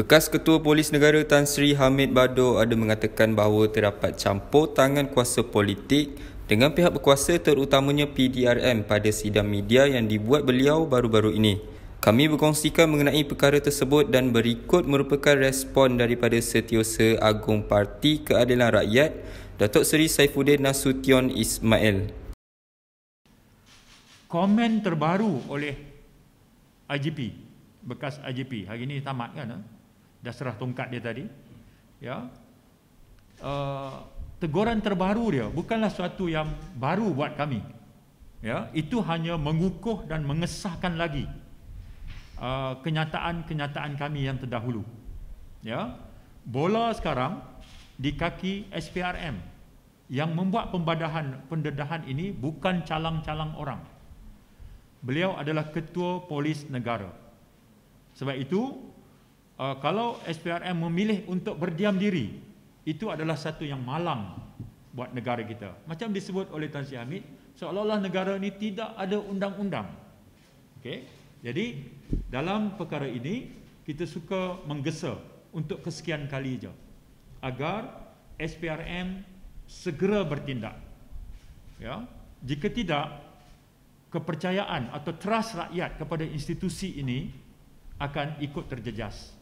Bekas Ketua Polis Negara Tan Sri Hamid Bado ada mengatakan bahawa terdapat campur tangan kuasa politik dengan pihak berkuasa terutamanya PDRM pada sidang media yang dibuat beliau baru-baru ini. Kami berkongsikan mengenai perkara tersebut dan berikut merupakan respon daripada Setiausaha Agung Parti Keadilan Rakyat, Datuk Seri Saifuddin Nasution Ismail. Komen terbaru oleh IGP, bekas IGP, hari ini tamat kan? Eh? dah serah tongkat dia tadi ya uh, teguran terbaru dia bukanlah sesuatu yang baru buat kami ya itu hanya mengukuh dan mengesahkan lagi uh, kenyataan-kenyataan kami yang terdahulu ya bola sekarang di kaki SPRM yang membuat pembadahan pendedahan ini bukan calang-calang orang beliau adalah ketua polis negara sebab itu uh, kalau SPRM memilih untuk berdiam diri itu adalah satu yang malang buat negara kita macam disebut oleh Tan Sri Hamid seolah-olah negara ini tidak ada undang-undang okey jadi dalam perkara ini kita suka menggesa untuk kesekian kali saja agar SPRM segera bertindak ya jika tidak kepercayaan atau trust rakyat kepada institusi ini akan ikut terjejas.